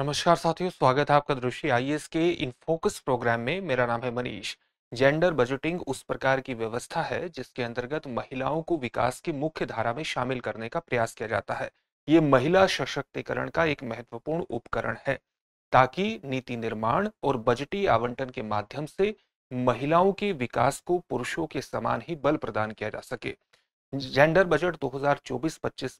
नमस्कार साथियों स्वागत है आपका दृष्टि आईएएस के इन फोकस प्रोग्राम में मेरा नाम है मनीष जेंडर बजटिंग उस प्रकार की व्यवस्था है जिसके अंतर्गत महिलाओं को विकास की मुख्य धारा में शामिल करने का प्रयास किया जाता है ये महिला सशक्तिकरण का एक महत्वपूर्ण उपकरण है ताकि नीति निर्माण और बजटीय आवंटन के माध्यम से महिलाओं के विकास को पुरुषों के समान ही बल प्रदान किया जा सके जेंडर बजट दो हजार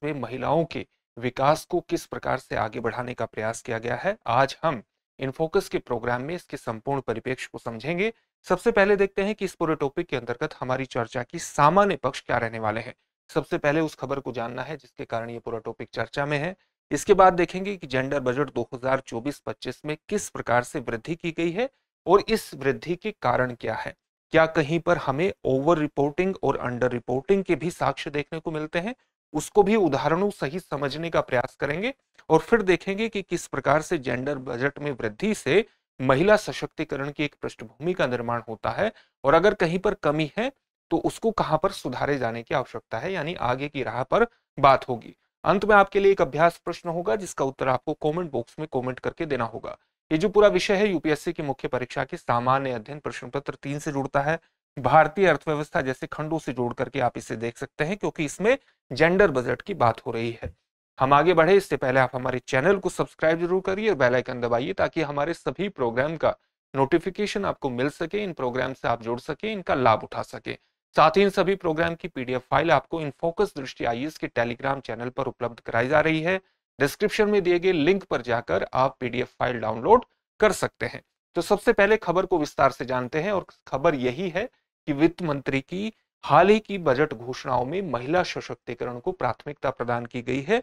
में महिलाओं के विकास को किस प्रकार से आगे बढ़ाने का प्रयास किया गया है आज हम इनफोकस के प्रोग्राम में इसके संपूर्ण परिपेक्ष को समझेंगे सबसे पहले देखते हैं कि इस पूरे टॉपिक के अंतर्गत हमारी चर्चा की सामान्य पक्ष क्या रहने वाले हैं सबसे पहले उस खबर को जानना है जिसके कारण ये पूरा टॉपिक चर्चा में है इसके बाद देखेंगे कि जेंडर बजट 2024-25 में किस प्रकार से वृद्धि की गई है और इस वृद्धि के कारण क्या है क्या कहीं पर हमें ओवर रिपोर्टिंग और अंडर रिपोर्टिंग के भी साक्ष्य देखने को मिलते हैं उसको भी उदाहरणों सहित समझने का प्रयास करेंगे और फिर देखेंगे कि किस प्रकार से जेंडर बजट में वृद्धि से महिला सशक्तिकरण की एक पृष्ठभूमि का निर्माण होता है और अगर कहीं पर कमी है तो उसको कहां पर सुधारे जाने की आवश्यकता है यानी आगे की राह पर बात होगी अंत में आपके लिए एक अभ्यास प्रश्न होगा जिसका उत्तर आपको कमेंट बॉक्स में कमेंट करके देना होगा ये जो पूरा विषय है यूपीएससी की मुख्य परीक्षा के सामान्य अध्ययन प्रश्न पत्र तीन से जुड़ता है भारतीय अर्थव्यवस्था जैसे खंडों से जोड़ करके आप इसे देख सकते हैं क्योंकि इसमें जेंडर बजट की बात हो रही है हम आगे बढ़े इससे पहले आप हमारे चैनल को सब्सक्राइब जरूर करिए और बेल आइकन दबाइए ताकि हमारे सभी प्रोग्राम का नोटिफिकेशन आपको मिल सके इन प्रोग्राम से आप जुड़ सके इनका लाभ उठा सके साथ ही इन सभी प्रोग्राम की पीडीएफ फाइल आपको इनफोकस दृष्टि आई के टेलीग्राम चैनल पर उपलब्ध कराई जा रही है डिस्क्रिप्शन में दिए गए लिंक पर जाकर आप पीडीएफ फाइल डाउनलोड कर सकते हैं तो सबसे पहले खबर को विस्तार से जानते हैं और खबर यही है कि वित्त मंत्री की हाल ही की बजट घोषणाओं में महिला सशक्तिकरण को प्राथमिकता प्रदान की गई है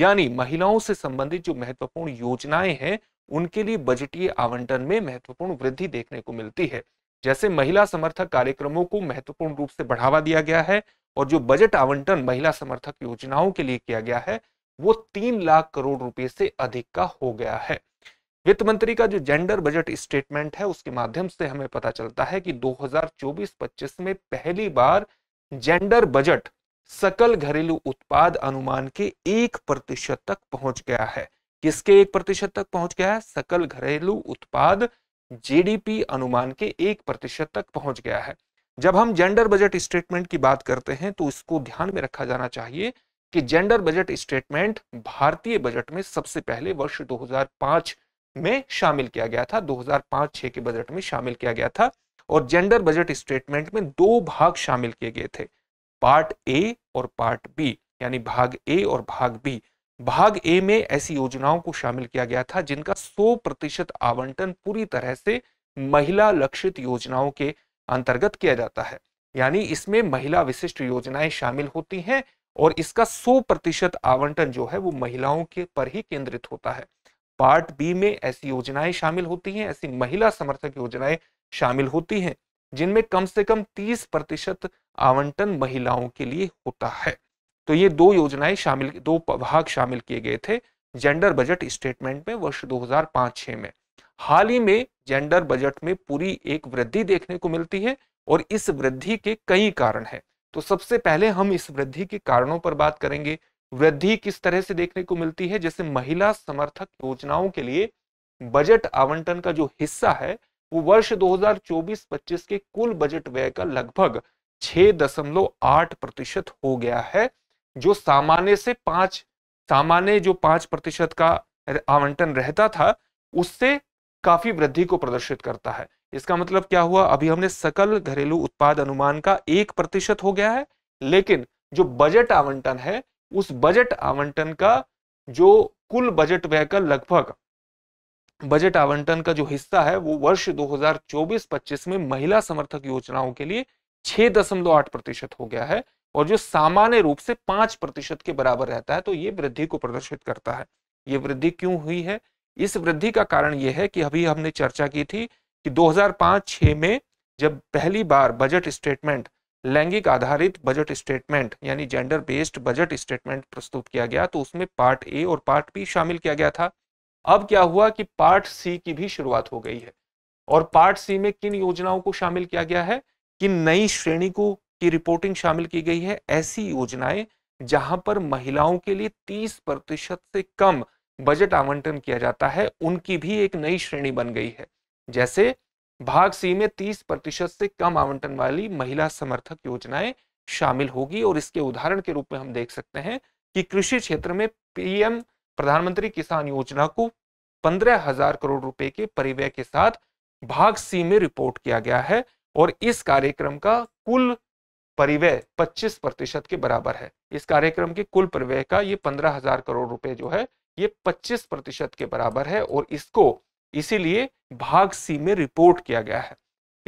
यानी महिलाओं से संबंधित जो महत्वपूर्ण योजनाएं हैं उनके लिए बजटीय आवंटन में महत्वपूर्ण वृद्धि देखने को मिलती है जैसे महिला समर्थक कार्यक्रमों को महत्वपूर्ण रूप से बढ़ावा दिया गया है और जो बजट आवंटन महिला समर्थक योजनाओं के लिए किया गया है वो तीन लाख करोड़ रुपए से अधिक का हो गया है वित्त मंत्री का जो जेंडर बजट स्टेटमेंट है उसके माध्यम से हमें पता चलता है कि 2024-25 में पहली बार जेंडर बजट सकल घरेलू उत्पाद अनुमान के एक प्रतिशत तक पहुंच गया है किसके एक प्रतिशत तक पहुंच गया है सकल घरेलू उत्पाद जीडीपी अनुमान के एक प्रतिशत तक पहुंच गया है जब हम जेंडर बजट स्टेटमेंट की बात करते हैं तो इसको ध्यान में रखा जाना चाहिए कि जेंडर बजट स्टेटमेंट भारतीय बजट में सबसे पहले वर्ष दो में शामिल किया गया था 2005-6 के बजट में शामिल किया गया था और जेंडर बजट स्टेटमेंट में दो भाग शामिल किए गए थे पार्ट ए और पार्ट बी यानी भाग ए और भाग बी भाग ए में ऐसी योजनाओं को शामिल किया गया था जिनका 100 प्रतिशत आवंटन पूरी तरह से महिला लक्षित योजनाओं के अंतर्गत किया जाता है यानी इसमें महिला विशिष्ट योजनाएं शामिल होती हैं और इसका 100 प्रतिशत आवंटन जो है वो महिलाओं के पर ही केंद्रित होता है पार्ट बी में ऐसी योजनाएं शामिल होती हैं ऐसी महिला समर्थक योजनाएं शामिल होती हैं जिनमें कम से कम 30 प्रतिशत आवंटन महिलाओं के लिए होता है तो ये दो योजनाएं शामिल दो भाग शामिल किए गए थे जेंडर बजट स्टेटमेंट में वर्ष 2005-6 में हाल ही में जेंडर बजट में पूरी एक वृद्धि देखने को मिलती है और इस वृद्धि के कई कारण है तो सबसे पहले हम इस वृद्धि के कारणों पर बात करेंगे वृद्धि किस तरह से देखने को मिलती है जैसे महिला समर्थक योजनाओं के लिए बजट आवंटन का जो हिस्सा है वो वर्ष 2024-25 के कुल बजट व्यय का लगभग 6.8 प्रतिशत हो गया है जो सामान्य से पांच सामान्य जो पांच प्रतिशत का आवंटन रहता था उससे काफी वृद्धि को प्रदर्शित करता है इसका मतलब क्या हुआ अभी हमने सकल घरेलू उत्पाद अनुमान का एक प्रतिशत हो गया है लेकिन जो बजट आवंटन है उस बजट आवंटन का जो कुल बजट व्यय का लगभग बजट आवंटन का जो हिस्सा है वो वर्ष 2024-25 में महिला समर्थक योजनाओं के लिए छह दशमलव आठ प्रतिशत हो गया है और जो सामान्य रूप से पांच प्रतिशत के बराबर रहता है तो ये वृद्धि को प्रदर्शित करता है ये वृद्धि क्यों हुई है इस वृद्धि का कारण यह है कि अभी हमने चर्चा की थी कि 2005-6 में जब पहली बार बजट स्टेटमेंट लैंगिक आधारित बजट स्टेटमेंट यानी जेंडर बेस्ड बजट स्टेटमेंट प्रस्तुत किया गया तो उसमें पार्ट ए और पार्ट बी शामिल किया गया था अब क्या हुआ कि पार्ट सी की भी शुरुआत हो गई है और पार्ट सी में किन योजनाओं को शामिल किया गया है कि नई श्रेणी को की रिपोर्टिंग शामिल की गई है ऐसी योजनाएं जहां पर महिलाओं के लिए 30 प्रतिशत से कम बजट आवंटन किया जाता है उनकी भी एक नई श्रेणी बन गई है जैसे भाग सी में 30 प्रतिशत से कम आवंटन वाली महिला समर्थक योजनाएं शामिल होगी और इसके उदाहरण के रूप में हम देख सकते हैं कि कृषि क्षेत्र में पीएम प्रधानमंत्री किसान योजना को पंद्रह हजार करोड़ रुपए के परिव्यय के साथ भाग सी में रिपोर्ट किया गया है और इस कार्यक्रम का कुल परिव्यय 25 प्रतिशत के बराबर है इस कार्यक्रम के कुल परिव्यय का ये पंद्रह हजार करोड़ रुपए जो है ये 25 प्रतिशत के बराबर है और इसको इसीलिए भाग सी में रिपोर्ट किया गया है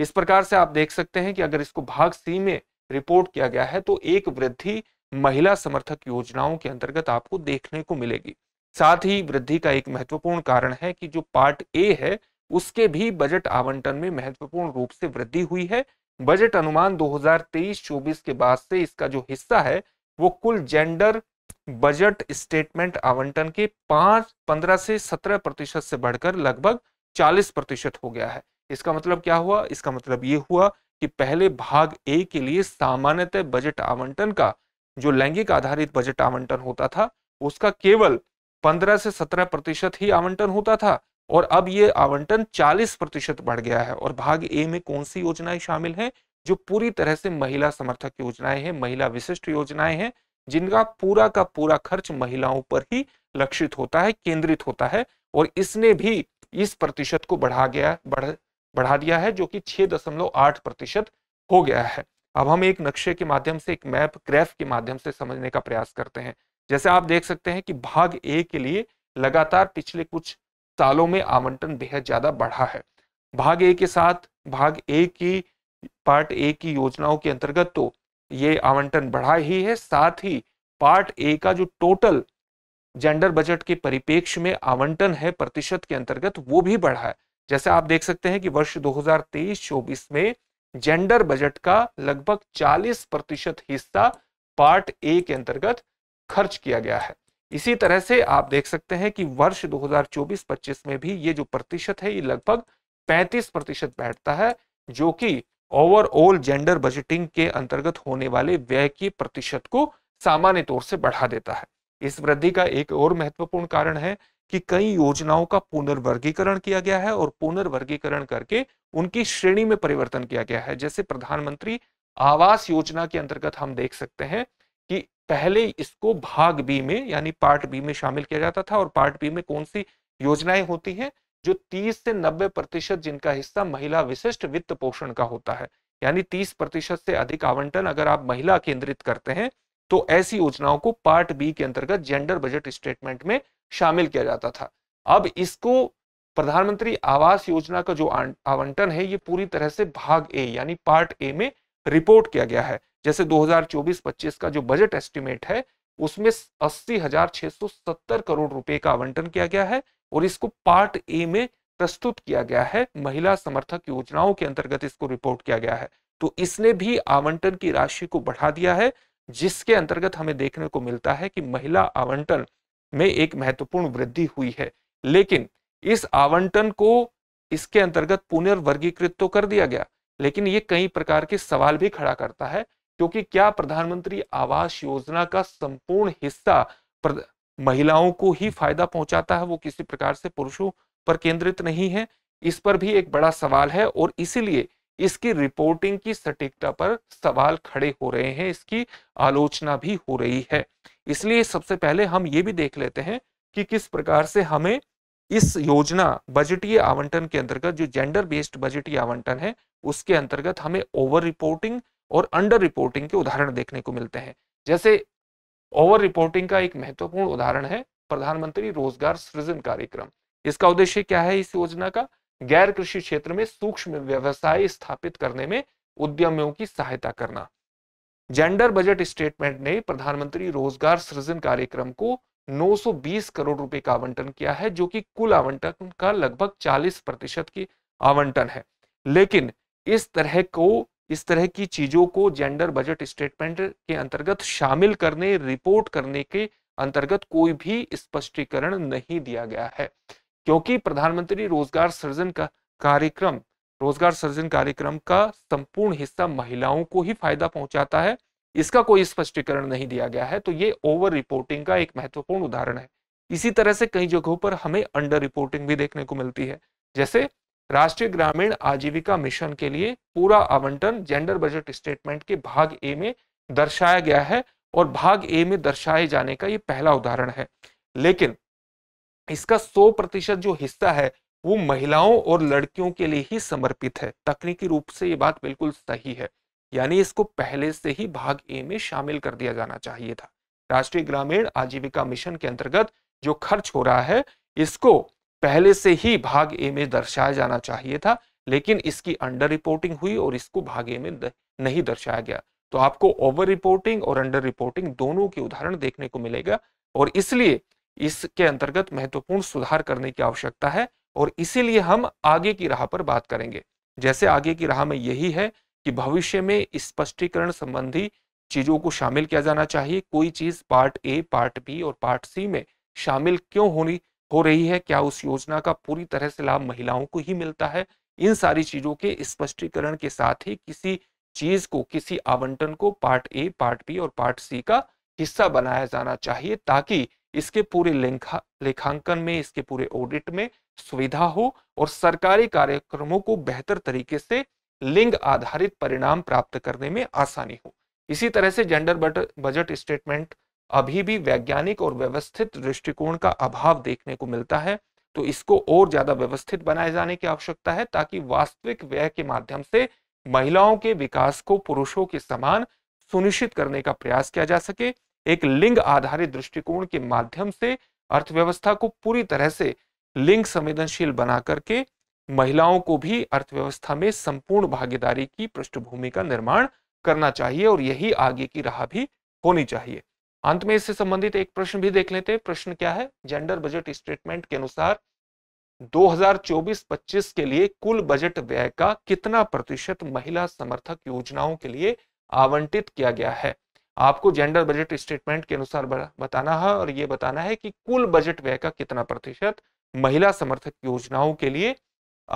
इस प्रकार से आप देख सकते हैं कि अगर इसको भाग सी में रिपोर्ट किया गया है तो एक वृद्धि महिला समर्थक योजनाओं के अंतर्गत आपको देखने को मिलेगी साथ ही वृद्धि का एक महत्वपूर्ण कारण है कि जो पार्ट ए है उसके भी बजट आवंटन में महत्वपूर्ण रूप से वृद्धि हुई है बजट अनुमान 2023-24 के बाद से इसका जो हिस्सा है वो कुल जेंडर बजट स्टेटमेंट आवंटन के पांच पंद्रह से सत्रह प्रतिशत से बढ़कर लगभग चालीस प्रतिशत हो गया है इसका मतलब क्या हुआ इसका मतलब ये हुआ कि पहले भाग ए के लिए सामान्यतः बजट आवंटन का जो लैंगिक आधारित बजट आवंटन होता था उसका केवल 15 से 17 प्रतिशत ही आवंटन होता था और अब ये आवंटन 40 प्रतिशत बढ़ गया है और भाग ए में कौन सी योजनाएं शामिल हैं जो पूरी तरह से महिला समर्थक योजनाएं हैं महिला विशिष्ट योजनाएं हैं जिनका पूरा का पूरा खर्च महिलाओं पर ही लक्षित होता है केंद्रित होता है और इसने भी इस प्रतिशत को बढ़ा गया बढ़ बढ़ा दिया है जो कि छह दशमलव आठ प्रतिशत हो गया है अब हम एक नक्शे के माध्यम से एक मैप ग्रेफ के माध्यम से समझने का प्रयास करते हैं जैसे आप देख सकते हैं कि भाग ए के लिए लगातार पिछले कुछ सालों में आवंटन बेहद ज़्यादा बढ़ा है भाग ए के साथ भाग ए की पार्ट ए की योजनाओं के अंतर्गत तो ये आवंटन बढ़ा ही है साथ ही पार्ट ए का जो टोटल जेंडर बजट के परिपेक्ष में आवंटन है प्रतिशत के अंतर्गत वो भी बढ़ा है जैसे आप देख सकते हैं कि वर्ष 2023-24 में जेंडर बजट का लगभग 40 प्रतिशत हिस्सा पार्ट ए के अंतर्गत खर्च किया गया है इसी तरह से आप देख सकते हैं कि वर्ष 2024-25 में भी ये जो प्रतिशत है ये लगभग 35 प्रतिशत बैठता है जो कि ओवरऑल जेंडर बजटिंग के अंतर्गत होने वाले व्यय की प्रतिशत को सामान्य तौर से बढ़ा देता है इस वृद्धि का एक और महत्वपूर्ण कारण है कि कई योजनाओं का पुनर्वर्गीकरण किया गया है और पुनर्वर्गीकरण करके उनकी श्रेणी में परिवर्तन किया गया है जैसे प्रधानमंत्री आवास योजना के अंतर्गत हम देख सकते हैं कि पहले इसको भाग बी में यानी पार्ट बी में शामिल किया जाता था और पार्ट बी में कौन सी योजनाएं होती हैं जो 30 से 90 प्रतिशत जिनका हिस्सा महिला विशिष्ट वित्त पोषण का होता है यानी 30 प्रतिशत से अधिक आवंटन अगर आप महिला केंद्रित करते हैं तो ऐसी योजनाओं को पार्ट बी के अंतर्गत जेंडर बजट स्टेटमेंट में शामिल किया जाता था अब इसको प्रधानमंत्री आवास योजना का जो आवंटन है ये पूरी तरह से भाग ए यानी पार्ट ए में रिपोर्ट किया गया है जैसे 2024-25 का जो बजट एस्टिमेट है उसमें अस्सी हजार छह सौ सत्तर करोड़ रुपए का आवंटन किया गया है और इसको पार्ट ए में प्रस्तुत किया गया है महिला समर्थक योजनाओं के अंतर्गत इसको रिपोर्ट किया गया है तो इसने भी आवंटन की राशि को बढ़ा दिया है जिसके अंतर्गत हमें देखने को मिलता है कि महिला आवंटन में एक महत्वपूर्ण वृद्धि हुई है लेकिन इस आवंटन को इसके अंतर्गत पुनर्वर्गीकृत तो कर दिया गया लेकिन ये कई प्रकार के सवाल भी खड़ा करता है क्योंकि क्या प्रधानमंत्री आवास योजना का संपूर्ण हिस्सा महिलाओं को ही फायदा पहुंचाता है वो किसी प्रकार से पुरुषों पर केंद्रित नहीं है इस पर भी एक बड़ा सवाल है और इसीलिए इसकी रिपोर्टिंग की सटीकता पर सवाल खड़े हो रहे हैं इसकी आलोचना भी हो रही है इसलिए सबसे पहले हम ये भी देख लेते हैं कि किस प्रकार से हमें इस योजना बजटीय आवंटन के अंतर्गत जो जेंडर बेस्ड बजटीय आवंटन है उसके अंतर्गत हमें ओवर रिपोर्टिंग और अंडर रिपोर्टिंग के उदाहरण देखने को मिलते हैं जैसे ओवर रिपोर्टिंग का एक महत्वपूर्ण उदाहरण है प्रधानमंत्री रोजगार सृजन कार्यक्रम इसका उद्देश्य क्या है इस योजना का गैर कृषि क्षेत्र में सूक्ष्म व्यवसाय स्थापित करने में उद्यमियों की सहायता करना जेंडर बजट स्टेटमेंट ने प्रधानमंत्री रोजगार सृजन कार्यक्रम को 920 करोड़ रुपए का आवंटन किया है जो कि कुल आवंटन का लगभग 40 प्रतिशत की आवंटन है लेकिन इस तरह को इस तरह की चीजों को जेंडर बजट स्टेटमेंट के अंतर्गत शामिल करने रिपोर्ट करने के अंतर्गत कोई भी स्पष्टीकरण नहीं दिया गया है क्योंकि प्रधानमंत्री रोजगार सृजन का कार्यक्रम रोजगार सृजन कार्यक्रम का संपूर्ण हिस्सा महिलाओं को ही फायदा पहुंचाता है इसका कोई स्पष्टीकरण नहीं दिया गया है तो ये ओवर रिपोर्टिंग का एक महत्वपूर्ण उदाहरण है इसी तरह से कई जगहों पर हमें अंडर रिपोर्टिंग भी देखने को मिलती है जैसे राष्ट्रीय ग्रामीण आजीविका मिशन के लिए पूरा आवंटन जेंडर बजट स्टेटमेंट के भाग ए में दर्शाया गया है और भाग ए में दर्शाए जाने का ये पहला उदाहरण है लेकिन इसका 100 प्रतिशत जो हिस्सा है वो महिलाओं और लड़कियों के लिए ही समर्पित है तकनीकी रूप से ये बात बिल्कुल सही है यानी इसको पहले से ही भाग ए में शामिल कर दिया जाना चाहिए था राष्ट्रीय ग्रामीण आजीविका मिशन के अंतर्गत जो खर्च हो रहा है इसको पहले से ही भाग ए में दर्शाया जाना चाहिए था लेकिन इसकी अंडर रिपोर्टिंग हुई और इसको भाग ए में नहीं दर्शाया गया तो आपको ओवर रिपोर्टिंग और अंडर रिपोर्टिंग दोनों के उदाहरण देखने को मिलेगा और इसलिए इसके अंतर्गत महत्वपूर्ण सुधार करने की आवश्यकता है और इसीलिए हम आगे की राह पर बात करेंगे जैसे आगे की राह में यही है कि भविष्य में स्पष्टीकरण संबंधी चीजों को शामिल किया जाना चाहिए कोई चीज पार्ट ए पार्ट बी और पार्ट सी में शामिल क्यों होनी हो रही है क्या उस योजना का पूरी तरह से लाभ महिलाओं को ही मिलता है इन सारी चीजों के स्पष्टीकरण के साथ ही किसी चीज को किसी आवंटन को पार्ट ए पार्ट बी और पार्ट सी का हिस्सा बनाया जाना चाहिए ताकि इसके पूरे लेखा लेखांकन में इसके पूरे ऑडिट में सुविधा हो और सरकारी कार्यक्रमों को बेहतर तरीके से लिंग आधारित परिणाम प्राप्त करने में आसानी हो इसी तरह से जेंडर बजट स्टेटमेंट अभी भी वैज्ञानिक और व्यवस्थित दृष्टिकोण का अभाव देखने को मिलता है तो इसको और ज्यादा व्यवस्थित बनाए जाने की आवश्यकता है ताकि वास्तविक व्यय के माध्यम से महिलाओं के विकास को पुरुषों के समान सुनिश्चित करने का प्रयास किया जा सके एक लिंग आधारित दृष्टिकोण के माध्यम से अर्थव्यवस्था को पूरी तरह से लिंग संवेदनशील बना करके महिलाओं को भी अर्थव्यवस्था में संपूर्ण भागीदारी की पृष्ठभूमि का निर्माण करना चाहिए और यही आगे की राह भी होनी चाहिए अंत में इससे संबंधित एक प्रश्न भी देख लेते हैं प्रश्न क्या है जेंडर बजट स्टेटमेंट के अनुसार 2024-25 के लिए कुल बजट व्यय का कितना प्रतिशत महिला समर्थक योजनाओं के लिए आवंटित किया गया है आपको जेंडर बजट स्टेटमेंट के अनुसार बताना है और ये बताना है कि कुल बजट व्यय का कितना प्रतिशत महिला समर्थक योजनाओं के लिए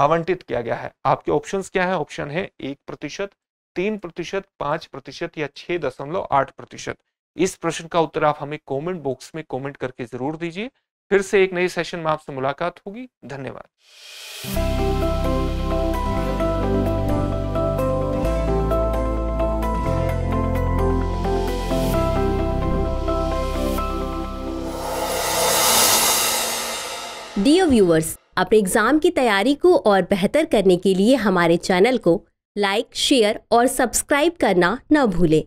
आवंटित किया गया है आपके ऑप्शन क्या है ऑप्शन है एक प्रतिशत तीन प्रतिशत पांच प्रतिशत या छह दशमलव आठ प्रतिशत इस प्रश्न का उत्तर आप हमें कमेंट बॉक्स में कमेंट करके जरूर दीजिए फिर से एक नए सेशन में आपसे मुलाकात होगी धन्यवाद डियर व्यूवर्स अपने एग्जाम की तैयारी को और बेहतर करने के लिए हमारे चैनल को लाइक शेयर और सब्सक्राइब करना न भूलें